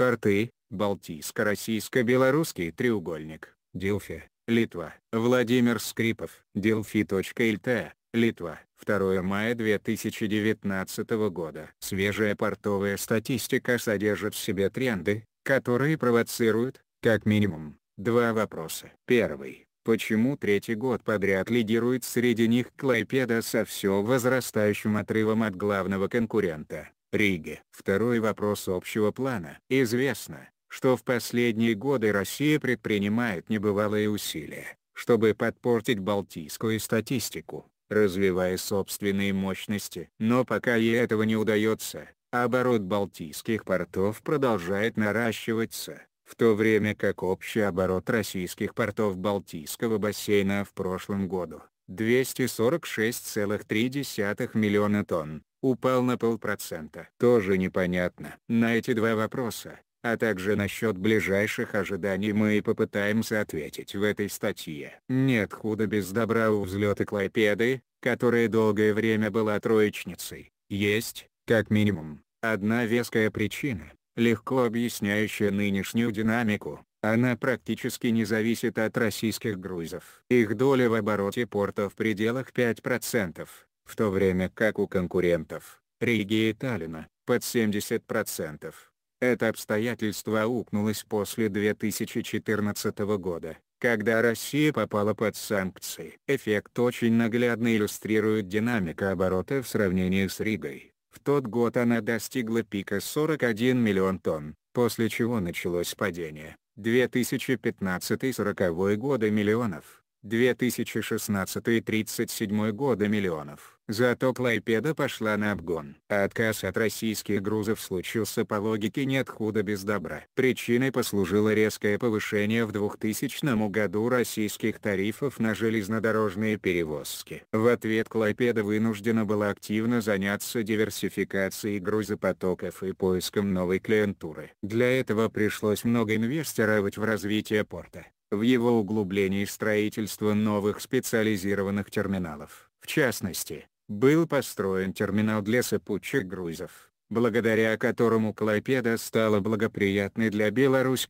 Порты, Балтийско-Российско-Белорусский треугольник, Дилфи, Литва, Владимир Скрипов, Delphi.lt, Литва, 2 мая 2019 года. Свежая портовая статистика содержит в себе тренды, которые провоцируют, как минимум, два вопроса. Первый. Почему третий год подряд лидирует среди них Клайпеда со все возрастающим отрывом от главного конкурента? Риге. Второй вопрос общего плана. Известно, что в последние годы Россия предпринимает небывалые усилия, чтобы подпортить балтийскую статистику, развивая собственные мощности. Но пока ей этого не удается, оборот балтийских портов продолжает наращиваться, в то время как общий оборот российских портов Балтийского бассейна в прошлом году 246,3 миллиона тонн, упал на полпроцента. Тоже непонятно. На эти два вопроса, а также насчет ближайших ожиданий мы и попытаемся ответить в этой статье. Нет худа без добра у взлета Клайпеды, которая долгое время была троечницей. Есть, как минимум, одна веская причина, легко объясняющая нынешнюю динамику. Она практически не зависит от российских грузов. Их доля в обороте порта в пределах 5% в то время как у конкурентов, Риги и Таллина, под 70%. Это обстоятельство укнулось после 2014 года, когда Россия попала под санкции. Эффект очень наглядно иллюстрирует динамика оборота в сравнении с Ригой. В тот год она достигла пика 41 миллион тонн, после чего началось падение. 2015-40 годы миллионов, 2016-37 года миллионов. Зато Клайпеда пошла на обгон. А отказ от российских грузов случился по логике «нет худа без добра». Причиной послужило резкое повышение в 2000 году российских тарифов на железнодорожные перевозки. В ответ Клайпеда вынуждена была активно заняться диверсификацией грузопотоков и поиском новой клиентуры. Для этого пришлось много инвестировать в развитие порта в его углублении строительство новых специализированных терминалов. В частности, был построен терминал для сыпучих грузов, благодаря которому Клайпеда стала благоприятной для беларусь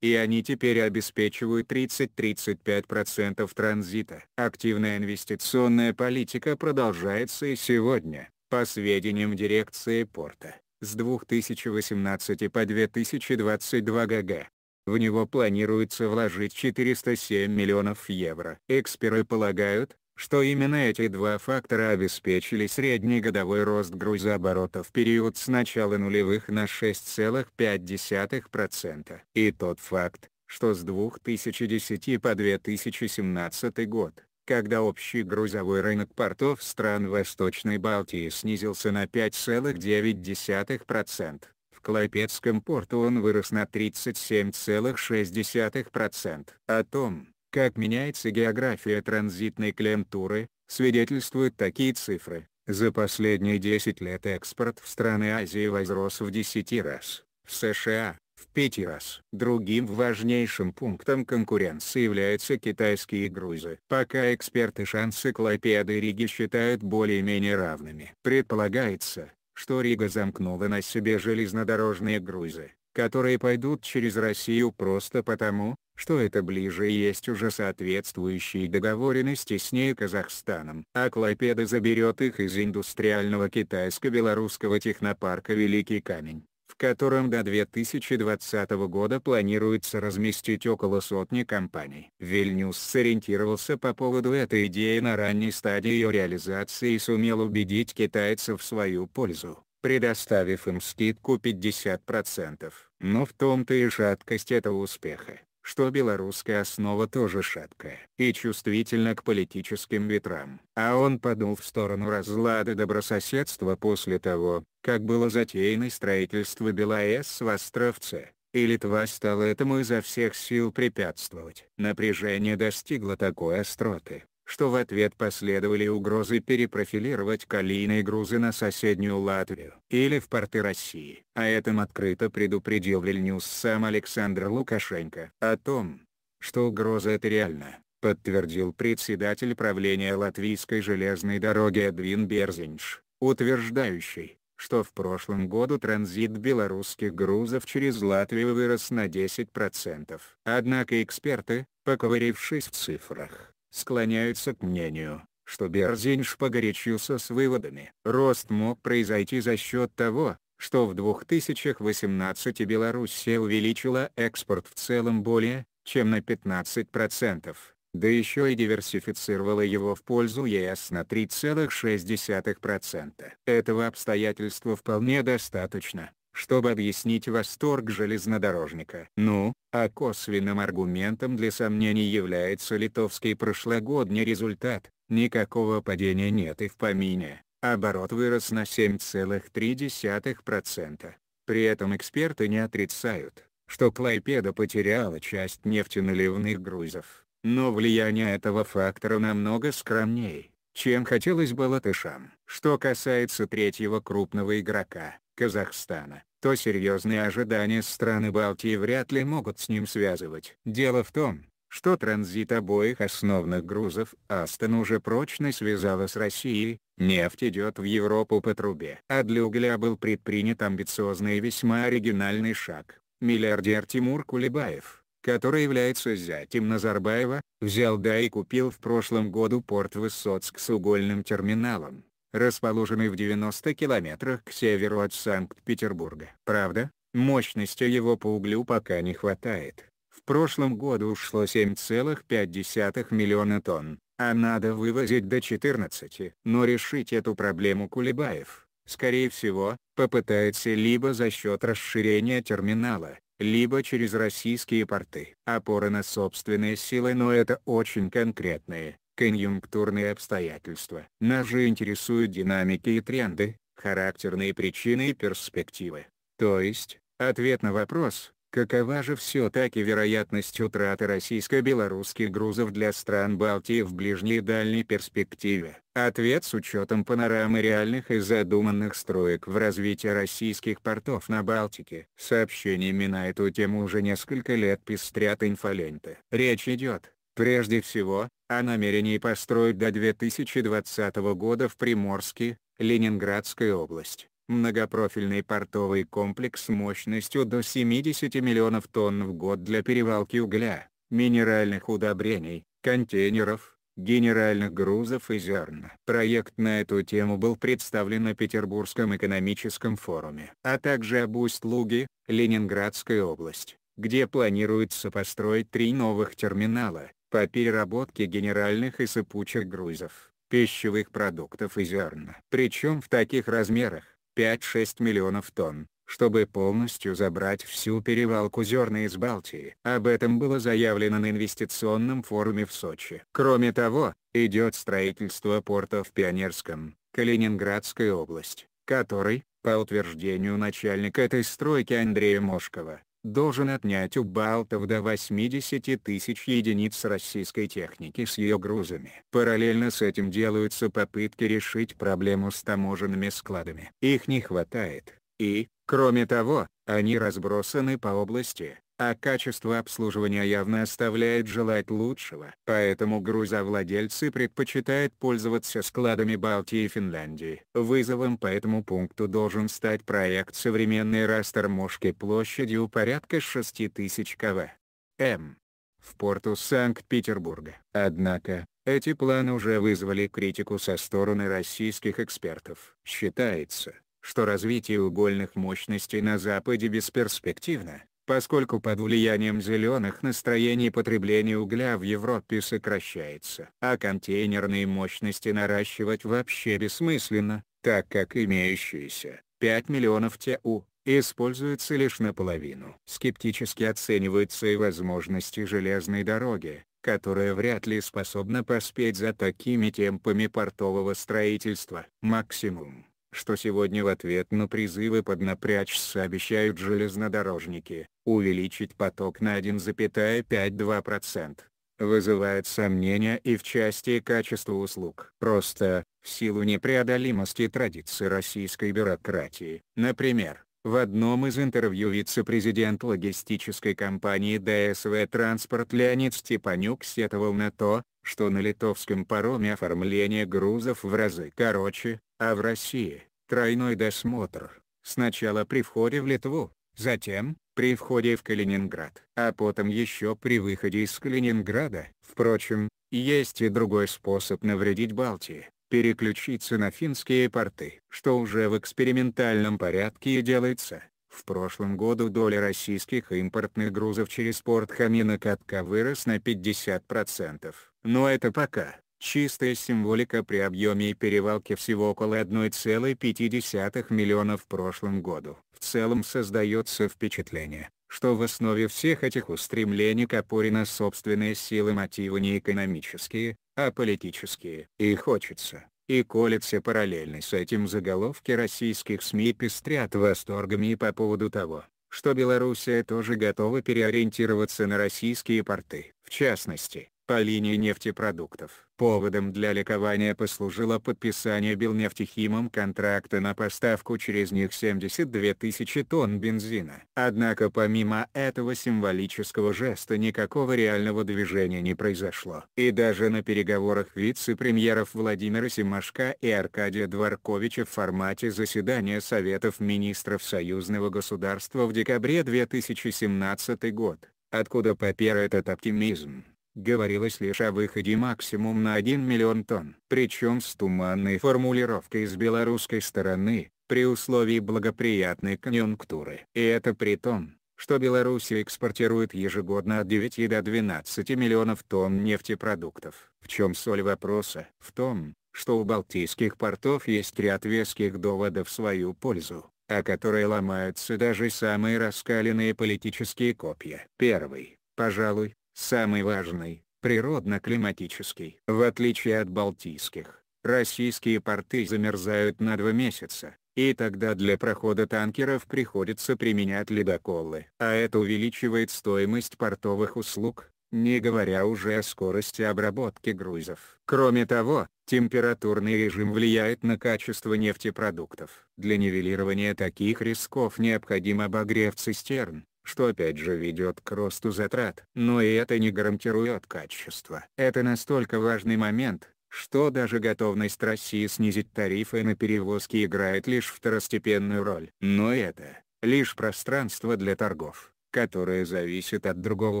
И они теперь обеспечивают 30-35% транзита. Активная инвестиционная политика продолжается и сегодня, по сведениям дирекции порта. С 2018 по 2022 ГГ в него планируется вложить 407 миллионов евро. Эксперты полагают, что именно эти два фактора обеспечили средний годовой рост грузооборота в период с начала нулевых на 6,5%. И тот факт, что с 2010 по 2017 год, когда общий грузовой рынок портов стран Восточной Балтии снизился на 5,9%, Клайпецком порту он вырос на 37,6%. О том, как меняется география транзитной клиентуры, свидетельствуют такие цифры. За последние 10 лет экспорт в страны Азии возрос в 10 раз, в США – в 5 раз. Другим важнейшим пунктом конкуренции являются китайские грузы. Пока эксперты шансы Клайпеды Риги считают более-менее равными. Предполагается, что Рига замкнула на себе железнодорожные грузы, которые пойдут через Россию просто потому, что это ближе и есть уже соответствующие договоренности с ней Казахстаном. А Клайпеда заберет их из индустриального китайско-белорусского технопарка «Великий камень» в котором до 2020 года планируется разместить около сотни компаний. Вильнюс сориентировался по поводу этой идеи на ранней стадии ее реализации и сумел убедить китайцев в свою пользу предоставив им скидку 50%. Но в том-то и шаткость этого успеха что белорусская основа тоже шаткая и чувствительна к политическим ветрам. А он подул в сторону разлада добрососедства после того, как было затеяно строительство БелАЭС в Островце, и Литва стала этому изо всех сил препятствовать. Напряжение достигло такой остроты, что в ответ последовали угрозы перепрофилировать калийные грузы на соседнюю Латвию или в порты России. А этом открыто предупредил Вильнюс сам Александр Лукашенко. О том, что угроза это реально, подтвердил председатель правления Латвийской железной дороги Эдвин Берзинш, утверждающий, что в прошлом году транзит белорусских грузов через Латвию вырос на 10%. Однако эксперты, поковырившись в цифрах, склоняются к мнению, что Берзинш погорячился с выводами. Рост мог произойти за счет того, что в 2018 Беларусь увеличила экспорт в целом более, чем на 15%, да еще и диверсифицировала его в пользу ЕС на 3,6%. Этого обстоятельства вполне достаточно, чтобы объяснить восторг железнодорожника. Ну, а косвенным аргументом для сомнений является литовский прошлогодний результат, никакого падения нет и в помине, оборот вырос на 7,3%. При этом эксперты не отрицают, что Клайпеда потеряла часть нефтеналивных грузов, но влияние этого фактора намного скромнее, чем хотелось бы латышам. Что касается третьего крупного игрока, Казахстана, то серьезные ожидания страны Балтии вряд ли могут с ним связывать. Дело в том, что транзит обоих основных грузов Астон уже прочно связала с Россией, нефть идет в Европу по трубе. А для угля был предпринят амбициозный и весьма оригинальный шаг. Миллиардер Тимур Кулебаев, который является зятем Назарбаева, взял да и купил в прошлом году порт Высоцк с угольным терминалом, расположенный в 90 километрах к северу от Санкт-Петербурга. Правда, мощности его по углю пока не хватает. В прошлом году ушло 7,5 миллиона тонн, а надо вывозить до 14. Но решить эту проблему Кулебаев, скорее всего, попытается либо за счет расширения терминала, либо через российские порты. Опора на собственные силы но это очень конкретные, конъюнктурные обстоятельства. Нас же интересуют динамики и тренды, характерные причины и перспективы. То есть, ответ на вопрос, какова же все-таки вероятность утраты российско-белорусских грузов для стран Балтии в ближней и дальней перспективе. Ответ с учетом панорамы реальных и задуманных строек в развитии российских портов на Балтике. Сообщениями на эту тему уже несколько лет пестрят инфоленты. Речь идет Прежде всего, о намерении построить до 2020 года в Приморске, Ленинградской области, многопрофильный портовый комплекс мощностью до 70 миллионов тонн в год для перевалки угля, минеральных удобрений, контейнеров, генеральных грузов и зерна. Проект на эту тему был представлен на Петербургском экономическом форуме, а также об Усть-Луге, Ленинградской области, где планируется построить три новых терминала, по переработке генеральных и сыпучих грузов, пищевых продуктов и зерна. Причем в таких размерах, 5-6 миллионов тонн, чтобы полностью забрать всю перевалку зерна из Балтии. Об этом было заявлено на инвестиционном форуме в Сочи. Кроме того, идет строительство порта в Пионерском, Калининградской область, который, по утверждению начальника этой стройки Андрея Мошкова, должен отнять у Балтов до 80 тысяч единиц российской техники с ее грузами. Параллельно с этим делаются попытки решить проблему с таможенными складами. Их не хватает, и, кроме того, они разбросаны по области, а качество обслуживания явно оставляет желать лучшего. Поэтому грузовладельцы предпочитают пользоваться складами Балтии и Финляндии. Вызовом по этому пункту должен стать проект современной расторможки площадью порядка 6000 кв. м в порту Санкт-Петербурга. Однако, эти планы уже вызвали критику со стороны российских экспертов. Считается, что развитие угольных мощностей на Западе бесперспективно, поскольку под влиянием зеленых настроений потребление угля в Европе сокращается. А контейнерные мощности наращивать вообще бессмысленно, так как имеющиеся 5 миллионов ТУ используются лишь наполовину. Скептически оцениваются и возможности железной дороги, которая вряд ли способна поспеть за такими темпами портового строительства. Максимум что сегодня в ответ на призывы поднапрячься обещают железнодорожники, увеличить поток на 1,52%. Вызывает сомнения и в части качества услуг. Просто, в силу непреодолимости традиций российской бюрократии. Например, в одном из интервью вице-президент логистической компании ДСВ «Транспорт» Леонид Степанюк сетовал на то, что на литовском пароме оформление грузов в разы короче, а в России – тройной досмотр. Сначала при входе в Литву, затем – при входе в Калининград, а потом еще при выходе из Калининграда. Впрочем, есть и другой способ навредить Балтии – переключиться на финские порты, что уже в экспериментальном порядке и делается. В прошлом году доля российских импортных грузов через порт Хамина-Катка вырос на 50%, но это пока. Чистая символика при объеме перевалки всего около 1,5 миллиона в прошлом году. В целом создается впечатление, что в основе всех этих устремлений Капурина собственные силы мотивы не экономические, а политические. И хочется, и колется параллельно с этим заголовки российских СМИ пестрят восторгами и по поводу того, что Белоруссия тоже готова переориентироваться на российские порты. В частности, по линии нефтепродуктов. Поводом для ликования послужило подписание Белнефтехимом контракта на поставку через них 72 тысячи тонн бензина. Однако помимо этого символического жеста никакого реального движения не произошло. И даже на переговорах вице-премьеров Владимира Симашка и Аркадия Дворковича в формате заседания Советов министров союзного государства в декабре 2017 год. Откуда попер этот оптимизм? говорилось лишь о выходе максимум на 1 миллион тонн. Причем с туманной формулировкой с белорусской стороны, при условии благоприятной конъюнктуры. И это при том, что Беларусь экспортирует ежегодно от 9 до 12 миллионов тонн нефтепродуктов. В чем соль вопроса? В том, что у балтийских портов есть ряд веских доводов в свою пользу, о которые ломаются даже самые раскаленные политические копья. Первый, пожалуй, Самый важный – природно-климатический. В отличие от балтийских, российские порты замерзают на два месяца, и тогда для прохода танкеров приходится применять ледоколы. А это увеличивает стоимость портовых услуг, не говоря уже о скорости обработки грузов. Кроме того, температурный режим влияет на качество нефтепродуктов. Для нивелирования таких рисков необходим обогрев цистерн, что опять же ведет к росту затрат. Но и это не гарантирует качество. Это настолько важный момент, что даже готовность России снизить тарифы на перевозки играет лишь второстепенную роль. Но это лишь пространство для торгов, которое зависит от другого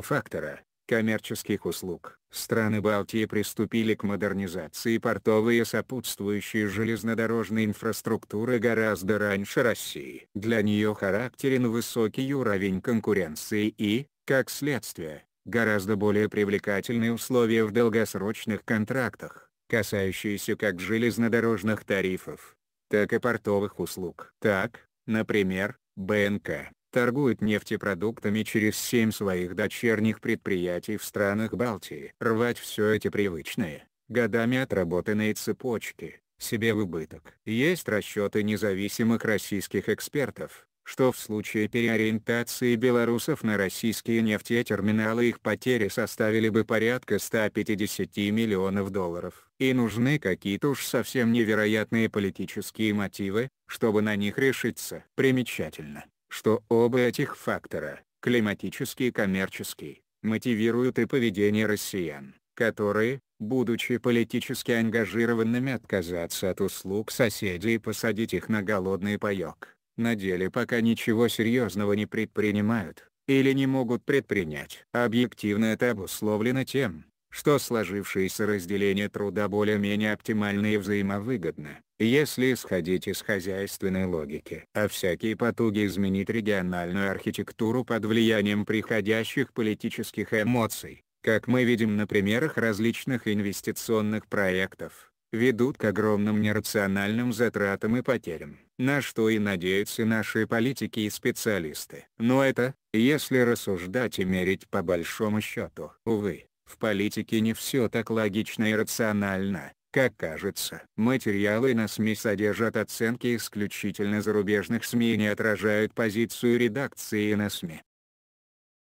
фактора, коммерческих услуг. Страны Балтии приступили к модернизации портовой и сопутствующей железнодорожной инфраструктуры гораздо раньше России. Для нее характерен высокий уровень конкуренции и, как следствие, гораздо более привлекательные условия в долгосрочных контрактах, касающиеся как железнодорожных тарифов, так и портовых услуг. Так, например, БНК Торгуют нефтепродуктами через семь своих дочерних предприятий в странах Балтии. Рвать все эти привычные, годами отработанные цепочки, себе в убыток. Есть расчеты независимых российских экспертов, что в случае переориентации белорусов на российские нефтетерминалы их потери составили бы порядка 150 миллионов долларов. И нужны какие-то уж совсем невероятные политические мотивы, чтобы на них решиться. Примечательно, что оба этих фактора, климатический и коммерческий, мотивируют и поведение россиян, которые, будучи политически ангажированными отказаться от услуг соседей и посадить их на голодный паёк, на деле пока ничего серьезного не предпринимают, или не могут предпринять. Объективно это обусловлено тем, что сложившееся разделение труда более-менее оптимально и взаимовыгодно, если исходить из хозяйственной логики. А всякие потуги изменить региональную архитектуру под влиянием приходящих политических эмоций, как мы видим на примерах различных инвестиционных проектов, ведут к огромным нерациональным затратам и потерям, на что и надеются наши политики и специалисты. Но это, если рассуждать и мерить по большому счету, увы, в политике не все так логично и рационально, как кажется. Материалы на СМИ содержат оценки исключительно зарубежных СМИ и не отражают позицию редакции на СМИ.